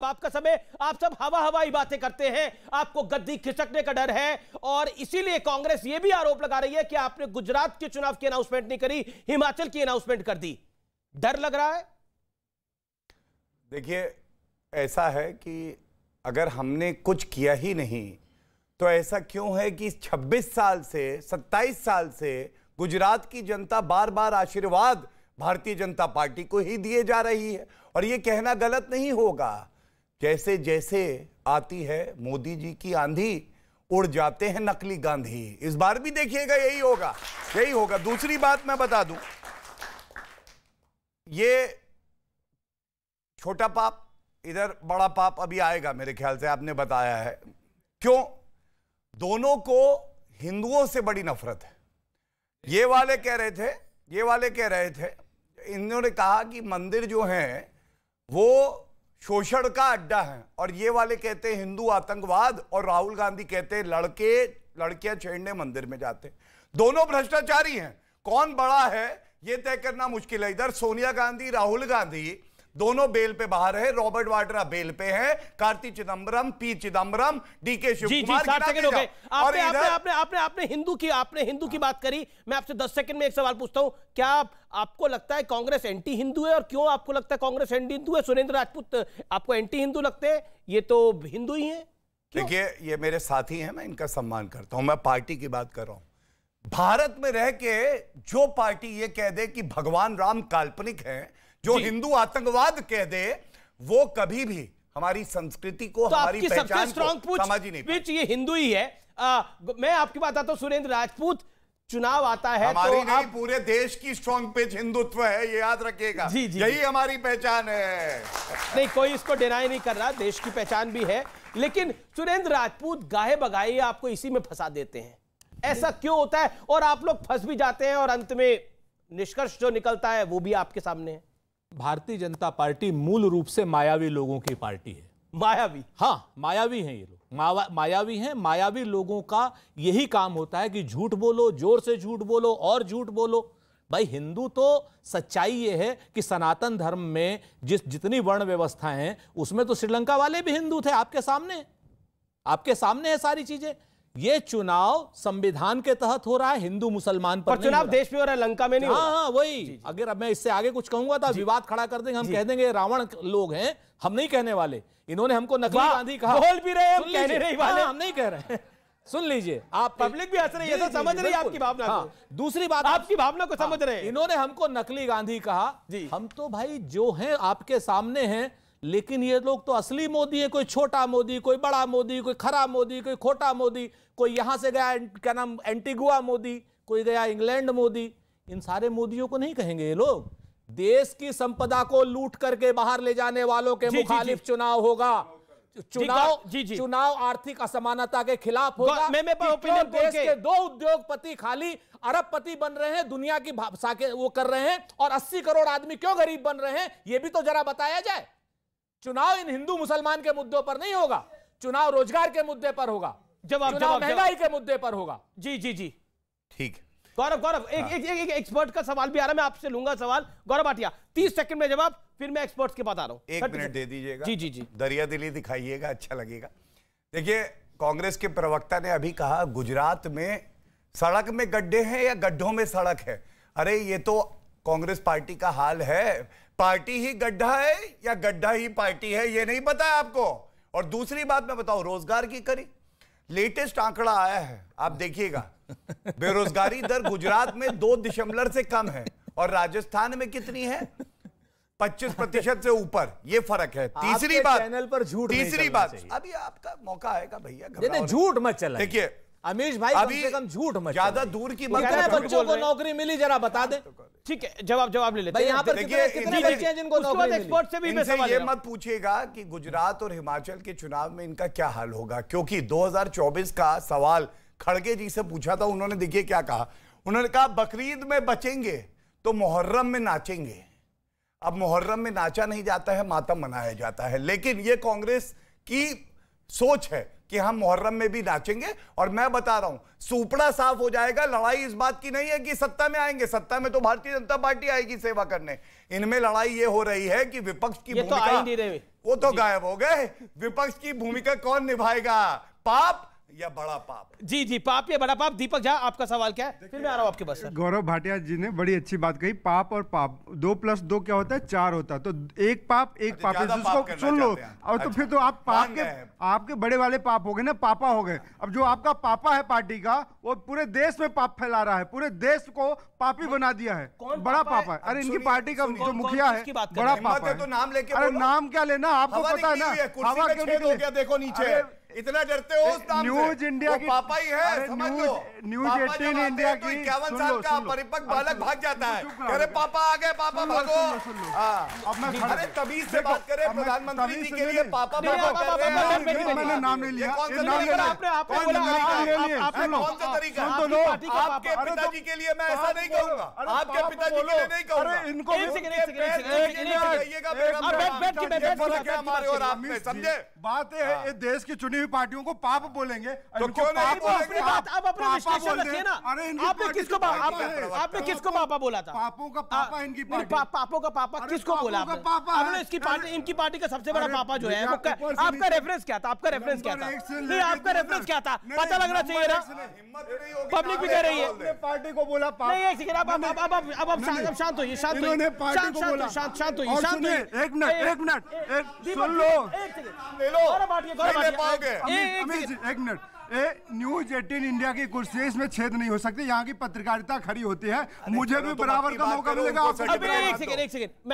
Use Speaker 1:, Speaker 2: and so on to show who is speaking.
Speaker 1: तो आपका समय आप सब हवा हवाई बातें करते हैं आपको गद्दी खिसकने का डर है और इसीलिए कांग्रेस ये भी आरोप लगा रही है कि आपने गुजरात के चुनाव की अनाउंसमेंट नहीं करी हिमाचल की अनाउंसमेंट कर दी डर लग रहा है देखिए
Speaker 2: ऐसा है कि अगर हमने कुछ किया ही नहीं तो ऐसा क्यों है कि 26 साल से 27 साल से गुजरात की जनता बार बार आशीर्वाद भारतीय जनता पार्टी को ही दिए जा रही है और ये कहना गलत नहीं होगा जैसे जैसे आती है मोदी जी की आंधी उड़ जाते हैं नकली गांधी इस बार भी देखिएगा यही होगा यही होगा दूसरी बात मैं बता दूं ये छोटा पाप इधर बड़ा पाप अभी आएगा मेरे ख्याल से आपने बताया है क्यों दोनों को हिंदुओं से बड़ी नफरत है ये वाले कह रहे थे ये वाले कह रहे थे इन्होंने कहा कि मंदिर जो हैं वो शोषण का अड्डा है और ये वाले कहते हैं हिंदू आतंकवाद और राहुल गांधी कहते हैं लड़के लड़कियां छेड़ने मंदिर में जाते दोनों भ्रष्टाचारी हैं कौन बड़ा है ये तय करना मुश्किल है इधर सोनिया गांधी राहुल गांधी दोनों बेल पे बाहर है रॉबर्ट वाड्रा बेल
Speaker 1: पे है Karti Chidambaram P
Speaker 2: Chidambaram D K
Speaker 1: आपने हिंदू की आपने हिंदू की हाँ। बात करी मैं आपसे दस सेकंड में एक सवाल पूछता हूँ क्या आप, आपको लगता है कांग्रेस एंटी हिंदू है और क्यों आपको लगता है कांग्रेस एंटी हिंदू है सुरेंद्र राजपूत आपको एंटी हिंदू लगते हैं ये तो हिंदू ही है देखिए
Speaker 2: ये मेरे साथी हैं मैं इनका सम्मान करता हूं मैं पार्टी की बात कर रहा हूं भारत में रह के जो पार्टी ये कह दे कि भगवान राम काल्पनिक हैं जो हिंदू आतंकवाद कह दे वो कभी भी हमारी संस्कृति को तो हमारी पहचान को समझ ही
Speaker 1: नहीं ये हिंदू ही है आ, मैं आपकी बात आता हूं सुरेंद्र राजपूत चुनाव आता है तो हमारी तो नहीं, आप... पूरे देश की स्ट्रॉन्ग पिच हिंदुत्व है ये याद रखिएगा जी जी यही हमारी पहचान है नहीं कोई इसको डिनाई नहीं कर रहा देश की पहचान भी है लेकिन सुरेंद्र राजपूत गाहे बगाए आपको इसी में फंसा देते हैं ऐसा क्यों होता है और आप लोग फंस भी जाते हैं और अंत में निष्कर्ष जो निकलता है वो भी आपके सामने है भारतीय जनता पार्टी मूल रूप से मायावी लोगों की पार्टी है मायावी हाँ मायावी हैं ये लोग मायावी हैं मायावी लोगों का यही काम होता है कि झूठ बोलो जोर से झूठ बोलो और झूठ बोलो भाई हिंदू तो सच्चाई ये है कि सनातन धर्म में जिस जितनी वर्ण व्यवस्था हैं उसमें तो श्रीलंका वाले भी हिंदू थे आपके सामने आपके सामने है सारी चीजें ये चुनाव संविधान के तहत हो रहा है हिंदू मुसलमान पर, पर चुनाव देश में हो रहा है लंका में नहीं हाँ हाँ वही अगर अब मैं इससे आगे कुछ कहूंगा तो विवाद खड़ा कर देंगे हम कह देंगे रावण लोग हैं हम नहीं कहने वाले इन्होंने हमको नकली गांधी कहा बोल भी रहे हम कहने नहीं वाले हाँ, हम नहीं कह रहे हैं सुन लीजिए आप पब्लिक भी हंस रही है समझ रही है आपकी भावना हाँ, दूसरी बात आपकी भावना को समझ हाँ, रहे हैं इन्होंने हमको नकली गांधी कहा जी हम तो भाई जो हैं आपके सामने हैं लेकिन ये लोग तो असली मोदी है कोई छोटा मोदी कोई बड़ा मोदी कोई खरा मोदी कोई खोटा मोदी कोई यहां से गया क्या नाम एंटीगुआ मोदी कोई गया इंग्लैंड मोदी इन सारे मोदियों को नहीं कहेंगे ये लोग देश की संपदा को लूट करके बाहर ले जाने वालों के मुखालिफ चुनाव होगा चुनाव जी जी चुनाव आर्थिक असमानता के खिलाफ होगा मैं मैं ओपिनियन देश के दो उद्योगपति खाली अरबपति बन रहे हैं दुनिया की भाषा के वो कर रहे हैं और 80 करोड़ आदमी क्यों गरीब बन रहे हैं ये भी तो जरा बताया जाए चुनाव इन हिंदू मुसलमान के मुद्दों पर नहीं होगा चुनाव रोजगार के मुद्दे पर होगा जवाब चुनाव महंगाई के मुद्दे पर होगा जी जी जी ठीक गौरव गौरव एक, हाँ। एक, एक, एक एक्सपर्ट का सवाल भी आ रहा है मैं आपसे लूंगा सवाल गौरव भाटिया तीस सेकंड में जवाब फिर मैं एक्सपर्ट्स के बता रहा हूं एक मिनट दे दीजिएगा जी
Speaker 2: जी जी दरिया दिली दिखाइएगा अच्छा लगेगा देखिए कांग्रेस के प्रवक्ता ने अभी कहा गुजरात में सड़क में गड्ढे हैं या गड्ढों में सड़क है अरे ये तो कांग्रेस पार्टी का हाल है पार्टी ही गड्ढा है या गड्ढा ही पार्टी है ये नहीं पता आपको और दूसरी बात मैं बताऊं रोजगार की करी लेटेस्ट आंकड़ा आया है आप देखिएगा बेरोजगारी दर गुजरात में दो दशमलव से कम है और राजस्थान में कितनी है पच्चीस प्रतिशत से ऊपर ये फर्क है तीसरी बात चैनल पर
Speaker 1: झूठ तीसरी बात
Speaker 2: अभी आपका मौका आएगा भैया झूठ मत चला देखिए
Speaker 1: अमीश भाई अभी कम झूठ मत ज्यादा दूर की बात बच्चों को नौकरी मिली जरा बता दे हाँ, तो ठीक है जवाब जवाब ले लेते हैं पर देखिए जिनको एक्सपर्ट से भी मैं सवाल ये
Speaker 2: मत पूछिएगा कि गुजरात और हिमाचल के चुनाव में इनका क्या हाल होगा क्योंकि 2024 का सवाल खड़गे जी से पूछा था उन्होंने देखिए क्या कहा उन्होंने कहा बकरीद में बचेंगे तो मुहर्रम में नाचेंगे अब मुहर्रम में नाचा नहीं जाता है मातम मनाया जाता है लेकिन ये कांग्रेस की सोच है कि हम मुहर्रम में भी नाचेंगे और मैं बता रहा हूं सुपड़ा साफ हो जाएगा लड़ाई इस बात की नहीं है कि सत्ता में आएंगे सत्ता में तो भारतीय जनता पार्टी आएगी सेवा करने इनमें लड़ाई ये हो रही है कि विपक्ष की तो भूमिका तो वो तो गायब हो गए
Speaker 1: विपक्ष की भूमिका कौन निभाएगा पाप या बड़ा पाप जी जी पाप या बड़ा पाप दीपक झा आपका सवाल क्या है फिर मैं आ रहा हूँ आपके पास
Speaker 2: गौरव भाटिया जी ने बड़ी अच्छी बात कही पाप और पाप दो प्लस दो क्या होता है चार होता है तो एक पाप एक पाप जिसको सुन लो और तो फिर अच्छा। तो आप पाप के आपके बड़े वाले पाप हो गए ना पापा हो गए अब जो आपका पापा है पार्टी का वो पूरे देश में पाप फैला रहा है पूरे देश को पापी बना दिया है बड़ा पापा है अरे इनकी पार्टी का जो मुखिया है बड़ा पापा है तो नाम लेके अरे नाम क्या लेना आपको पता है ना हवा क्यों देखो नीचे इतना डरते हो उस नाम न्यूज इंडिया की पापा ही है समझ लो न्यूज एटीन इंडिया तो की इक्यावन साल का परिपक्व बालक भाग जाता है अरे पापा आ गए पापा भागो अरे तभी से बात करें प्रधानमंत्री जी के लिए पापा मैंने नाम नहीं लिया कौन सा तरीका तो आपके तो- पिताजी के लिए मैं ऐसा नहीं कहूँगा आपके पिताजी के लिए नहीं कहूँगा इनको समझे बात है देश की चुनी हुई पार्टियों को पाप बोलेंगे तो क्यों नहीं बात आप विश्लेषण रखिए ना अरे आपने किसको आपने किसको
Speaker 1: पापा बोला था पापों का हाँ। पापा इनकी पापों का पापा किसको बोला आपने इसकी पार्टी इनकी पार्टी का सबसे बड़ा पापा जो है आपका रेफरेंस क्या था आपका रेफरेंस क्या था नहीं आपका रेफरेंस क्या था पता लगना चाहिए ना पब्लिक भी कह रही है पार्टी को बोला नहीं अब अब अब अब अब शांत होइए शांत होइए शांत शांत शांत होइए शांत होइए एक मिनट एक मिनट सुन लो ले लो बांटिए एक
Speaker 2: मिनट न्यूज एटीन इंडिया की कुर्सी इसमें छेद नहीं हो सकती यहाँ की पत्रकारिता खड़ी होती है मुझे भी तो बराबर का मौका
Speaker 1: मिलेगा